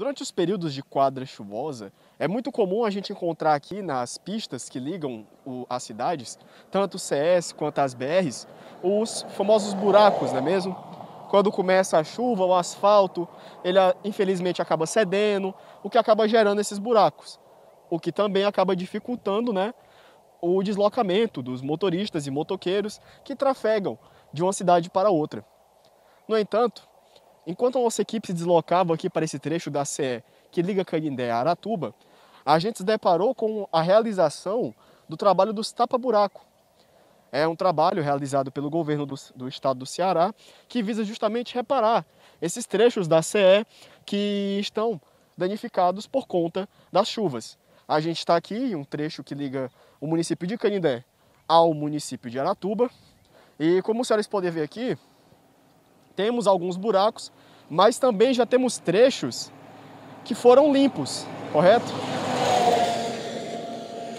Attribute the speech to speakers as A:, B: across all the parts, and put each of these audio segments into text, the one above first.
A: Durante os períodos de quadra chuvosa, é muito comum a gente encontrar aqui nas pistas que ligam o, as cidades, tanto o CS quanto as BRs, os famosos buracos, não é mesmo? Quando começa a chuva, o asfalto, ele ah, infelizmente acaba cedendo, o que acaba gerando esses buracos, o que também acaba dificultando né, o deslocamento dos motoristas e motoqueiros que trafegam de uma cidade para outra. No entanto, Enquanto a nossa equipe se deslocava aqui para esse trecho da CE que liga Canindé a Aratuba, a gente se deparou com a realização do trabalho dos tapa-buraco. É um trabalho realizado pelo governo do, do estado do Ceará que visa justamente reparar esses trechos da CE que estão danificados por conta das chuvas. A gente está aqui em um trecho que liga o município de Canindé ao município de Aratuba. E como vocês podem ver aqui, temos alguns buracos, mas também já temos trechos que foram limpos, correto?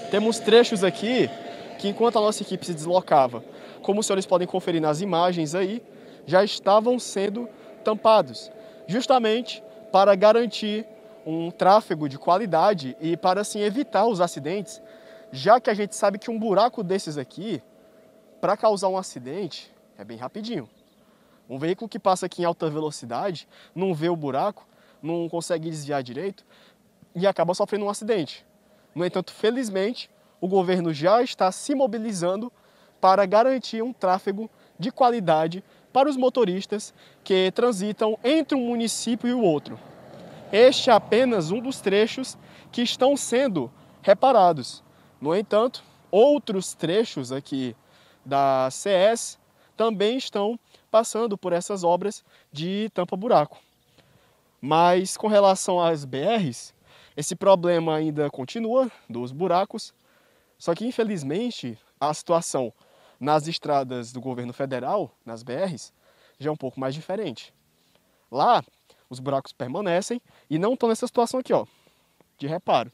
A: Temos trechos aqui que enquanto a nossa equipe se deslocava, como os senhores podem conferir nas imagens aí, já estavam sendo tampados, justamente para garantir um tráfego de qualidade e para assim evitar os acidentes, já que a gente sabe que um buraco desses aqui, para causar um acidente, é bem rapidinho. Um veículo que passa aqui em alta velocidade, não vê o buraco, não consegue desviar direito e acaba sofrendo um acidente. No entanto, felizmente, o governo já está se mobilizando para garantir um tráfego de qualidade para os motoristas que transitam entre um município e o outro. Este é apenas um dos trechos que estão sendo reparados. No entanto, outros trechos aqui da CS também estão passando por essas obras de tampa-buraco. Mas com relação às BRs, esse problema ainda continua dos buracos, só que infelizmente a situação nas estradas do governo federal, nas BRs, já é um pouco mais diferente. Lá, os buracos permanecem e não estão nessa situação aqui, ó, de reparo.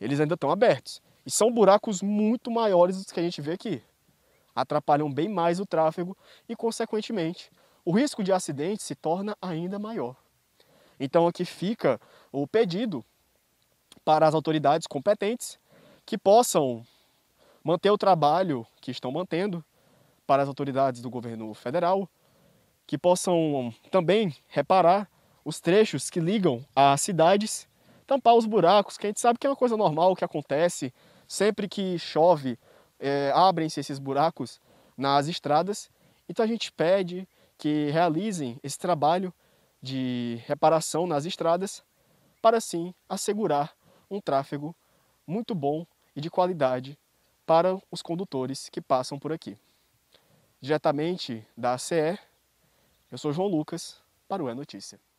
A: Eles ainda estão abertos. E são buracos muito maiores do que a gente vê aqui atrapalham bem mais o tráfego e, consequentemente, o risco de acidente se torna ainda maior. Então, aqui fica o pedido para as autoridades competentes que possam manter o trabalho que estão mantendo, para as autoridades do governo federal, que possam também reparar os trechos que ligam às cidades, tampar os buracos, que a gente sabe que é uma coisa normal que acontece sempre que chove é, abrem-se esses buracos nas estradas. Então a gente pede que realizem esse trabalho de reparação nas estradas para assim assegurar um tráfego muito bom e de qualidade para os condutores que passam por aqui. Diretamente da CE, eu sou João Lucas para o É Notícia.